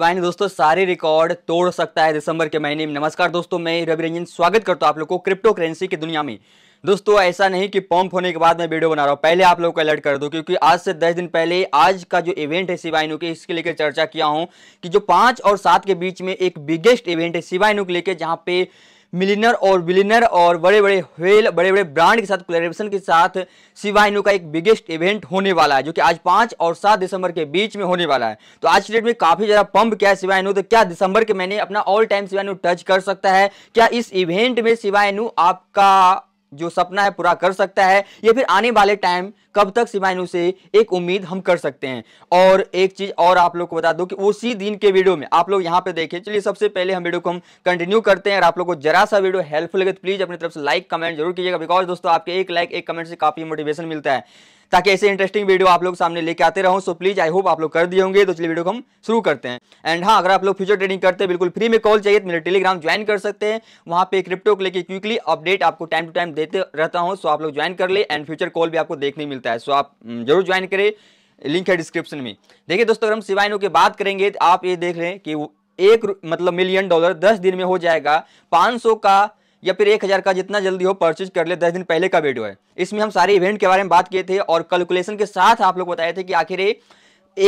divine दोस्तों सारे record तोड़ सकता है दिसंबर के महीने में नमस्कार दोस्तों मैं रवि रंजन स्वागत करता हूं आप लोग को क्रिप्टो करेंसी की दुनिया में दोस्तों ऐसा नहीं कि पंप होने के बाद मैं वीडियो बना रहा हूं पहले आप लोगों को अलर्ट कर दूं क्योंकि आज से दस दिन पहले आज का जो इवेंट है सिवाइनो के इसके लेकर चर्चा किया हूं कि जो पांच और सात के बीच में एक बिगेस्ट इवेंट है सिवाइनो के लेकर जहाँ पे मिलीनर और विलीनर और बड़े बड़े व्हेल बड़े बड़े ब्रांड के साथ कोलेबरेशन के साथ शिवाइनो का एक बिगेस्ट इवेंट होने वाला है जो कि आज पाँच और सात दिसंबर के बीच में होने वाला है तो आज की डेट में काफ़ी ज़्यादा पंप किया है शिवाइनो तो क्या दिसंबर के महीने अपना ऑल टाइम शिवाइनो टच कर सकता है क्या इस इवेंट में शिवाइनो आपका जो सपना है पूरा कर सकता है या फिर आने वाले टाइम कब तक सिवायनु से एक उम्मीद हम कर सकते हैं और एक चीज़ और आप लोग को बता दूं कि उसी दिन के वीडियो में आप लोग यहाँ पे देखें चलिए सबसे पहले हम वीडियो को हम कंटिन्यू करते हैं और आप लोग को जरा सा वीडियो हेल्पफुल लगे तो प्लीज़ अपनी तरफ से लाइक कमेंट जरूर कीजिएगा बिकॉज दोस्तों आपके एक लाइक एक कमेंट से काफ़ी मोटिवेशन मिलता है ताकि ऐसे इंटरेस्टिंग वीडियो आप लोग सामने लेके आते रहो सो प्लीज़ आई होप आप लोग कर दिए होंगे तो चलिए वीडियो को हम शुरू करते हैं एंड हाँ अगर आप लोग फ्यूचर ट्रेडिंग करते हैं बिल्कुल फ्री में कॉल चाहिए तो मेरे टेलीग्राम ज्वाइन कर सकते हैं वहाँ पे क्रिप्टो को लेकर क्विकली अपडेट आपको टाइम टू टाइम देते रहता हूँ सो आप लोग ज्वाइन कर ले एंड फ्यूचर कॉल भी आपको देखने मिलता है सो आप हम्म, जरूर ज्वाइन करें लिंक है डिस्क्रिप्शन में देखिए दोस्तों अगर हम सिवाइनो की बात करेंगे तो आप ये देख रहे हैं कि एक मतलब मिलियन डॉलर दस दिन में हो जाएगा सौ का या फिर एक हज़ार का जितना जल्दी हो परचेज कर ले दस दिन पहले का वीडियो है इसमें हम सारे इवेंट के बारे में बात किए थे और कैलकुलेशन के साथ आप लोग बताए थे कि आखिर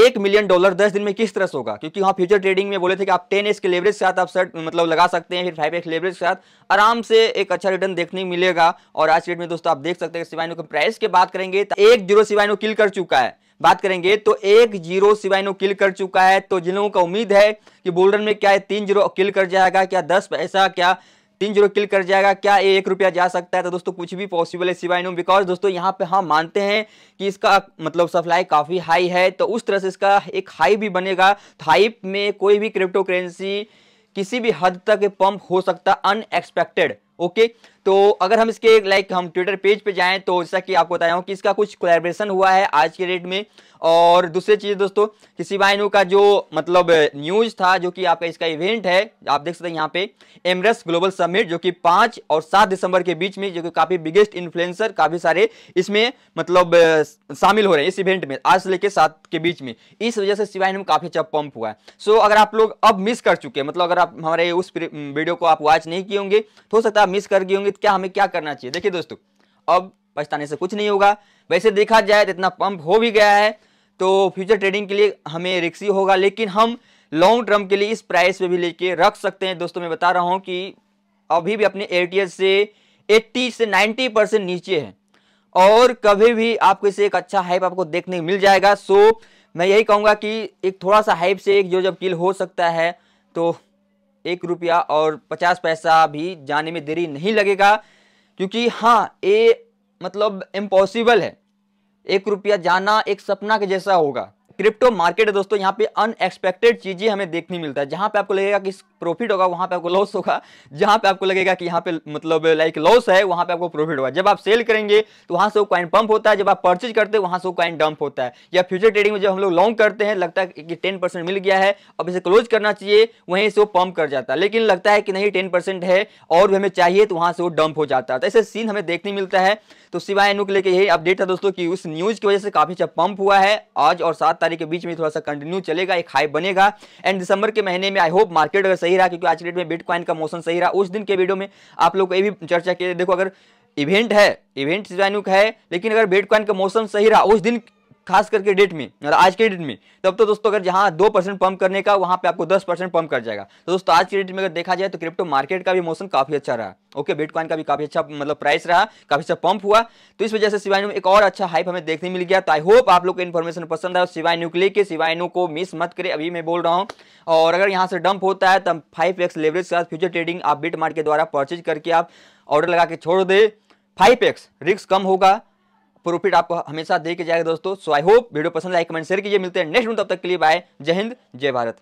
एक मिलियन डॉलर दस दिन में किस तरह से होगा क्योंकि वहाँ फ्यूचर ट्रेडिंग में बोले थे कि आप टेन एस के लेवरेज के साथ आप सेट मतलब लगा सकते हैं फिर फाइव एक्स लेवरेज के साथ आराम से एक अच्छा रिटर्न देखने मिलेगा और आज के डेट में दोस्तों आप देख सकते हैं सिवाइनो के प्राइस की बात करेंगे तो एक जीरो सिवाइनो किल कर चुका है बात करेंगे तो एक जीरो सिवाइनो किल कर चुका है तो जिन लोगों का उम्मीद है कि बोल्डन में क्या है तीन जीरो किल कर जाएगा क्या दस पैसा क्या तीन जीरो क्लिक कर जाएगा क्या ये एक रुपया जा सकता है तो दोस्तों कुछ भी पॉसिबल है सिवाय नो बिकॉज दोस्तों यहाँ पे हम मानते हैं कि इसका मतलब सप्लाई काफ़ी हाई है तो उस तरह से इसका एक हाई भी बनेगा हाइप तो में कोई भी क्रिप्टो करेंसी किसी भी हद तक पंप हो सकता अनएक्सपेक्टेड ओके तो अगर हम इसके लाइक हम ट्विटर पेज पे जाएं तो जैसा कि आपको बताया हूँ कि इसका कुछ कोलेब्रेशन हुआ है आज के डेट में और दूसरी चीज़ दोस्तों कि शिवाइनू का जो मतलब न्यूज़ था जो कि आपका इसका इवेंट है आप देख सकते हैं यहाँ पे एमरस ग्लोबल समिट जो कि पाँच और सात दिसंबर के बीच में जो कि काफ़ी बिगेस्ट इन्फ्लुएंसर काफ़ी सारे इसमें मतलब शामिल हो रहे हैं इस इवेंट में आज से लेकर सात के बीच में इस वजह से में काफ़ी अच्छा पंप हुआ है सो अगर आप लोग अब मिस कर चुके हैं मतलब अगर आप हमारे उस वीडियो को आप वॉच नहीं किए होंगे तो हो सकता व्यवस्था मिस कर गई होंगी तो क्या हमें क्या करना चाहिए देखिए दोस्तों अब पछताने से कुछ नहीं होगा वैसे देखा जाए तो इतना पंप हो भी गया है तो फ्यूचर ट्रेडिंग के लिए हमें रिक्सी होगा लेकिन हम लॉन्ग टर्म के लिए इस प्राइस पे भी लेके रख सकते हैं दोस्तों मैं बता रहा हूँ कि अभी भी अपने ए से 80 से 90 परसेंट नीचे है और कभी भी आपको इसे एक अच्छा हाइप आपको देखने मिल जाएगा सो मैं यही कहूँगा कि एक थोड़ा सा हाइप से एक जो जब किल हो सकता है तो एक रुपया और पचास पैसा भी जाने में देरी नहीं लगेगा क्योंकि हाँ ये मतलब इम्पॉसिबल है एक रुपया जाना एक सपना के जैसा होगा क्रिप्टो मार्केट है दोस्तों यहाँ पे अनएक्सपेक्टेड चीज़ें हमें देखने मिलता है जहां पे आपको लगेगा कि प्रॉफिट होगा वहां पे आपको लॉस होगा जहां पे आपको लगेगा कि यहाँ पे मतलब लाइक लॉस है वहां पे आपको प्रॉफिट होगा जब आप सेल करेंगे तो वहां से वो कॉइन पंप होता है जब आप परचेज करते हैं वहां से वो कॉइन डंप होता है या फ्यूचर ट्रेडिंग में जब हम लोग लॉन्ग करते हैं लगता है कि टेन मिल गया है अब इसे क्लोज करना चाहिए वहीं से वो पंप कर जाता है लेकिन लगता है कि नहीं टेन है और भी हमें चाहिए तो वहां से वो डंप हो जाता है तो ऐसे सीन हमें देखने मिलता है तो सिवाय अनुक लेके यही अपडेट था दोस्तों की उस न्यूज़ की वजह से काफ़ी अच्छा पंप हुआ है आज और साथ तारीख के बीच में थोड़ा सा कंटिन्यू चलेगा एक हाई बनेगा एंड दिसंबर के महीने में आई होप मार्केट अगर सही रहा क्योंकि आज डेट में बिटकॉइन का मौसम सही रहा उस दिन के वीडियो में आप लोग को ये भी चर्चा किया देखो अगर इवेंट है इवेंट है लेकिन अगर बिटकॉइन का मौसम सही रहा उस दिन खास करके डेट में और आज के डेट में तब तो दोस्तों अगर जहां दो परसेंट पम्प करने का वहां पे आपको दस परसेंट पम्प कर जाएगा तो दोस्तों आज के डेट में अगर देखा जाए तो क्रिप्टो मार्केट का भी मोशन काफ़ी अच्छा रहा ओके बिटकॉइन का भी काफ़ी अच्छा मतलब प्राइस रहा काफ़ी अच्छा पंप हुआ तो इस वजह से सिवाय में एक और अच्छा हाइप हमें देखने मिल गया तो आई होप आप लोग को इन्फॉर्मेशन पसंद आए सिवाय न्यू क्लिक के सिवाय न्यू को मिस मत करें अभी मैं बोल रहा हूँ और अगर यहाँ से डंप होता है तो फाइव एक्स लेवरेज के साथ फ्यूचर ट्रेडिंग आप बिट मार्केट द्वारा परचेज करके आप ऑर्डर लगा के छोड़ दे फाइव एक्स रिस्क कम होगा प्रॉफिट आपको हमेशा देके जाएगा दोस्तों सो आई होप वीडियो पसंद आए कमेंट शेयर कीजिए मिलते हैं नेक्स्ट तब तक के लिए बाय जय हिंद जय भारत